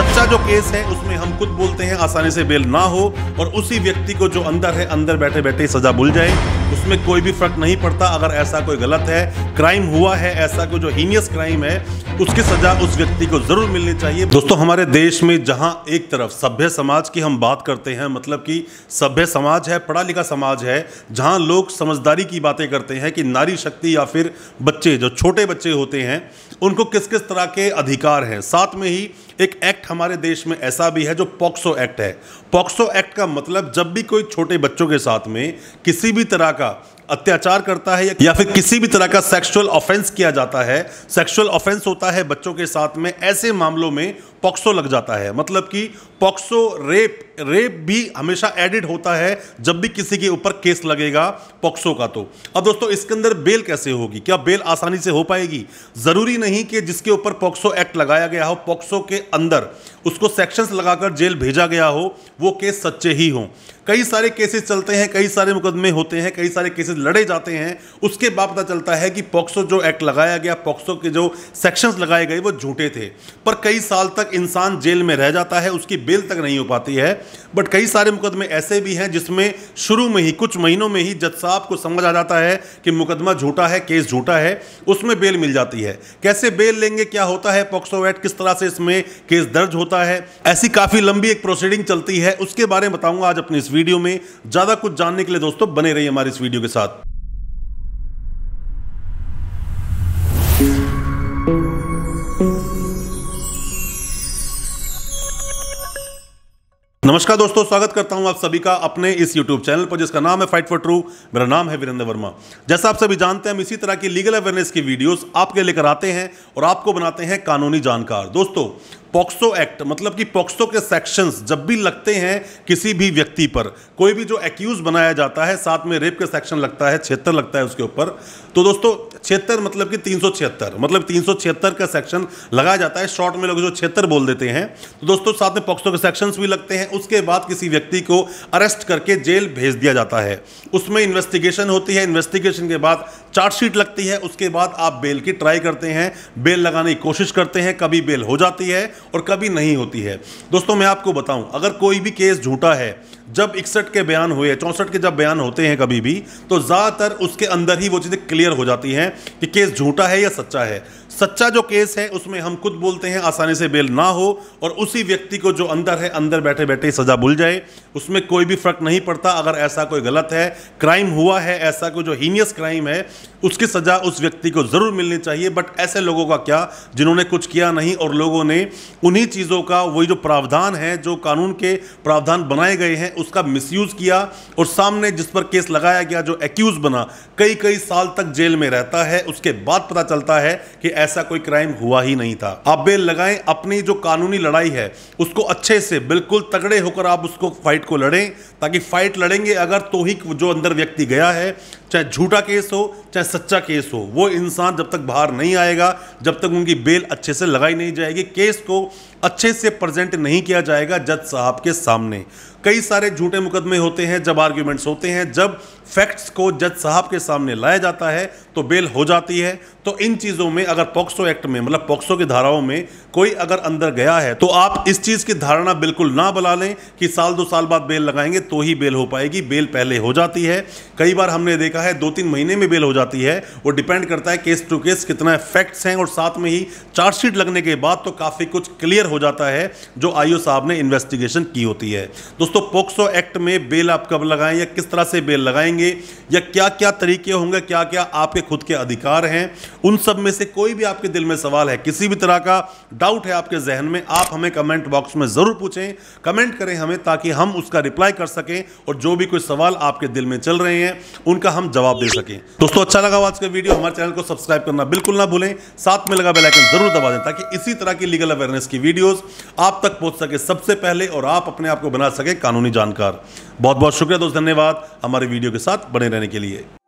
सच्चा जो केस है उसमें हम खुद बोलते हैं आसानी से बेल ना हो और उसी व्यक्ति को जो अंदर है अंदर बैठे बैठे सजा भूल जाए उसमें कोई भी फर्क नहीं पड़ता अगर ऐसा कोई गलत है क्राइम हुआ है ऐसा कोई जो हीनियस क्राइम है उसकी सजा उस व्यक्ति को जरूर मिलनी चाहिए दोस्तों हमारे देश में जहां एक तरफ सभ्य समाज की हम बात करते हैं मतलब कि सभ्य समाज है पढ़ा लिखा समाज है जहां लोग समझदारी की बातें करते हैं कि नारी शक्ति या फिर बच्चे जो छोटे बच्चे होते हैं उनको किस किस तरह के अधिकार हैं साथ में ही एक एक्ट हमारे देश में ऐसा भी है जो पॉक्सो एक्ट है पॉक्सो एक्ट का मतलब जब भी कोई छोटे बच्चों के साथ में किसी भी तरह का अत्याचार करता है या फिर किसी भी तरह का सेक्सुअल ऑफेंस किया जाता है सेक्सुअल ऑफेंस होता है बच्चों के साथ में ऐसे मामलों में पॉक्सो लग जाता है मतलब कि पॉक्सो रेप रेप भी हमेशा एडिट होता है जब भी किसी के ऊपर केस लगेगा पॉक्सो का तो अब दोस्तों इसके अंदर बेल कैसे होगी क्या बेल आसानी से हो पाएगी ज़रूरी नहीं कि जिसके ऊपर पॉक्सो एक्ट लगाया गया हो पॉक्सो के अंदर उसको सेक्शंस लगाकर जेल भेजा गया हो वो केस सच्चे ही हों कई सारे केसेस चलते हैं कई सारे मुकदमे होते हैं कई सारे केसेस लड़े जाते हैं उसके बाद पता चलता है कि पॉक्सो जो एक्ट लगाया गया पॉक्सो के जो सेक्शंस लगाए गए वो झूठे थे पर कई साल तक इंसान जेल में रह जाता है उसकी बेल तक नहीं हो पाती है बट कई सारे मुकदमे ऐसे भी हैं जिसमें शुरू में ही कुछ महीनों में ही जज साहब को समझ आ जाता है कि मुकदमा झूठा है केस झूठा है उसमें बेल मिल जाती है कैसे बेल लेंगे क्या होता है पॉक्सो एक्ट किस तरह से इसमें केस दर्ज होता है ऐसी काफ़ी लंबी एक प्रोसीडिंग चलती है उसके बारे में बताऊंगा आज अपनी इस वीडियो वीडियो में ज़्यादा कुछ जानने के लिए दोस्तों बने रहिए हमारे इस वीडियो के साथ नमस्कार दोस्तों स्वागत करता हूं आप सभी का अपने इस YouTube चैनल पर जिसका नाम है फाइट फॉर ट्रू मेरा नाम है वीरेंद्र वर्मा जैसा आप सभी जानते हैं हम इसी तरह की लीगल अवेयरनेस की वीडियोस आपके लेकर आते हैं और आपको बनाते हैं कानूनी जानकार दोस्तों पॉक्सो एक्ट मतलब कि पॉक्सो के सेक्शंस जब भी लगते हैं किसी भी व्यक्ति पर कोई भी जो एक्यूज बनाया जाता है साथ में रेप के सेक्शन लगता है छिहत्तर लगता है उसके ऊपर तो दोस्तों छिहत्तर मतलब कि तीन मतलब तीन का सेक्शन लगाया जाता है शॉर्ट में लोग जो छिहत्तर बोल देते हैं तो दोस्तों साथ में पॉक्सो के सेक्शंस भी लगते हैं उसके बाद किसी व्यक्ति को अरेस्ट करके जेल भेज दिया जाता है उसमें इन्वेस्टिगेशन होती है इन्वेस्टिगेशन के बाद चार्जशीट लगती है उसके बाद आप बेल की ट्राई करते हैं बेल लगाने की कोशिश करते हैं कभी बेल हो जाती है और कभी नहीं होती है दोस्तों मैं आपको बताऊं अगर कोई भी केस झूठा है जब इकसठ के बयान हुए चौंसठ के जब बयान होते हैं कभी भी तो ज़्यादातर उसके अंदर ही वो चीज़ें क्लियर हो जाती हैं कि केस झूठा है या सच्चा है सच्चा जो केस है उसमें हम खुद बोलते हैं आसानी से बेल ना हो और उसी व्यक्ति को जो अंदर है अंदर बैठे बैठे सजा भूल जाए उसमें कोई भी फर्क नहीं पड़ता अगर ऐसा कोई गलत है क्राइम हुआ है ऐसा कोई जो हीनियस क्राइम है उसकी सजा उस व्यक्ति को ज़रूर मिलनी चाहिए बट ऐसे लोगों का क्या जिन्होंने कुछ किया नहीं और लोगों ने उन्हीं चीज़ों का वही जो प्रावधान है जो कानून के प्रावधान बनाए गए हैं उसका मिसयूज़ किया और सामने जिस पर केस लगाया गया जो एक्यूज़ बना कई कई साल तक जेल में रहता है उसके बाद पता चलता है कि ऐसा कोई क्राइम हुआ ही नहीं था आप बेल लगाएं अपनी जो कानूनी लड़ाई है उसको अच्छे से बिल्कुल तगड़े होकर आप उसको फाइट को लड़ें ताकि फाइट लड़ेंगे अगर तो ही जो अंदर व्यक्ति गया है चाहे झूठा केस हो चाहे सच्चा केस हो वो इंसान जब तक बाहर नहीं आएगा जब तक उनकी बेल अच्छे से लगाई नहीं जाएगी केस को अच्छे से प्रेजेंट नहीं किया जाएगा जज साहब के सामने कई सारे झूठे मुकदमे होते हैं जब आर्ग्यूमेंट्स होते हैं जब फैक्ट्स को जज साहब के सामने लाया जाता है तो बेल हो जाती है तो इन चीज़ों में अगर पॉक्सो एक्ट में मतलब पॉक्सो की धाराओं में कोई अगर अंदर गया है तो आप इस चीज़ की धारणा बिल्कुल ना बना लें कि साल दो साल बाद बेल लगाएंगे तो ही बेल हो पाएगी बेल पहले हो जाती है कई बार हमने देखा है दो तीन महीने में बेल हो जाती है वो डिपेंड करता है केस टू केस कितना फैक्ट्स हैं और साथ में ही चार्जशीट लगने के बाद तो काफ़ी कुछ क्लियर हो जाता है जो आईओ साहब ने इन्वेस्टिगेशन की होती है तो दोस्तों पोक्सो एक्ट में बेल आप कब लगाएं या किस तरह से बेल लगाएंगे या क्या क्या तरीके होंगे क्या क्या आपके खुद के अधिकार हैं उन सब में से कोई भी आपके दिल में सवाल है किसी भी तरह का डाउट है आपके जहन में आप हमें कमेंट बॉक्स में ज़रूर पूछें कमेंट करें हमें ताकि हम उसका रिप्लाई कर सकें और जो भी कोई सवाल आपके दिल में चल रहे हैं उनका हम जवाब दे सकें दोस्तों अच्छा लगा आज का वीडियो हमारे चैनल को सब्सक्राइब करना बिल्कुल ना भूलें साथ में लगा बेलाइकन ज़रूर दबा दें ताकि इसी तरह की लीगल अवेयरनेस की वीडियोज़ आप तक पहुँच सके सबसे पहले और आप अपने आप को बना सके कानूनी जानकार बहुत बहुत शुक्रिया दोस्त धन्यवाद हमारे वीडियो के साथ बने रहने के लिए